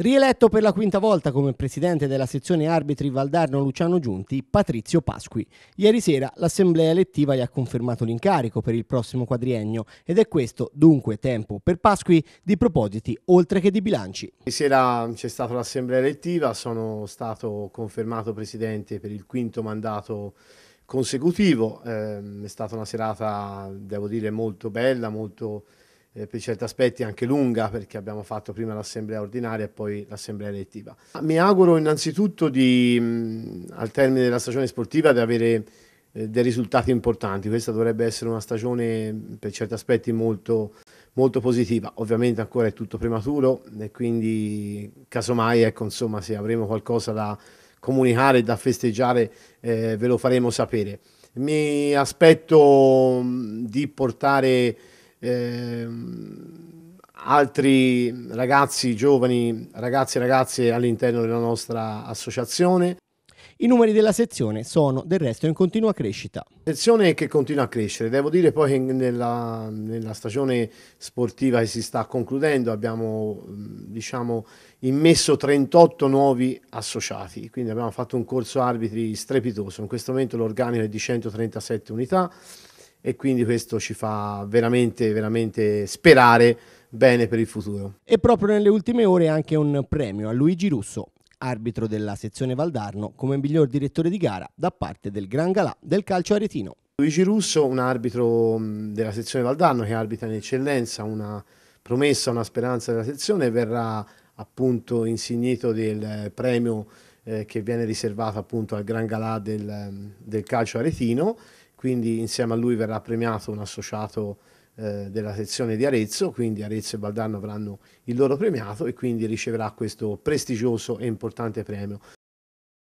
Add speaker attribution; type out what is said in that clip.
Speaker 1: Rieletto per la quinta volta come presidente della sezione arbitri Valdarno Luciano Giunti, Patrizio Pasqui. Ieri sera l'assemblea elettiva gli ha confermato l'incarico per il prossimo quadriennio ed è questo dunque tempo per Pasqui di propositi oltre che di bilanci.
Speaker 2: Ieri sera c'è stata l'assemblea elettiva, sono stato confermato presidente per il quinto mandato consecutivo, ehm, è stata una serata devo dire molto bella, molto eh, per certi aspetti anche lunga perché abbiamo fatto prima l'assemblea ordinaria e poi l'assemblea elettiva. Mi auguro innanzitutto di, mh, al termine della stagione sportiva di avere eh, dei risultati importanti, questa dovrebbe essere una stagione per certi aspetti molto, molto positiva, ovviamente ancora è tutto prematuro e quindi casomai ecco, insomma, se avremo qualcosa da comunicare, da festeggiare eh, ve lo faremo sapere. Mi aspetto di portare Ehm, altri ragazzi, giovani, ragazzi e ragazze all'interno della nostra associazione. I numeri della sezione sono del resto in continua crescita. Sezione che continua a crescere, devo dire poi che nella, nella stagione sportiva che si sta concludendo abbiamo mm, diciamo, immesso 38 nuovi associati, quindi abbiamo fatto un corso arbitri strepitoso, in questo momento l'organico è di 137 unità, e quindi questo ci fa veramente, veramente sperare bene per il futuro.
Speaker 1: E proprio nelle ultime ore anche un premio a Luigi Russo, arbitro della sezione Valdarno, come miglior direttore di gara
Speaker 2: da parte del Gran Galà del calcio aretino. Luigi Russo, un arbitro mm, della sezione Valdarno che arbitra in eccellenza, una promessa, una speranza della sezione, verrà appunto insignito del eh, premio eh, che viene riservato appunto al Gran Galà del, mm, del calcio aretino quindi insieme a lui verrà premiato un associato eh, della sezione di Arezzo, quindi Arezzo e Baldanno avranno il loro premiato e quindi riceverà questo prestigioso e importante premio.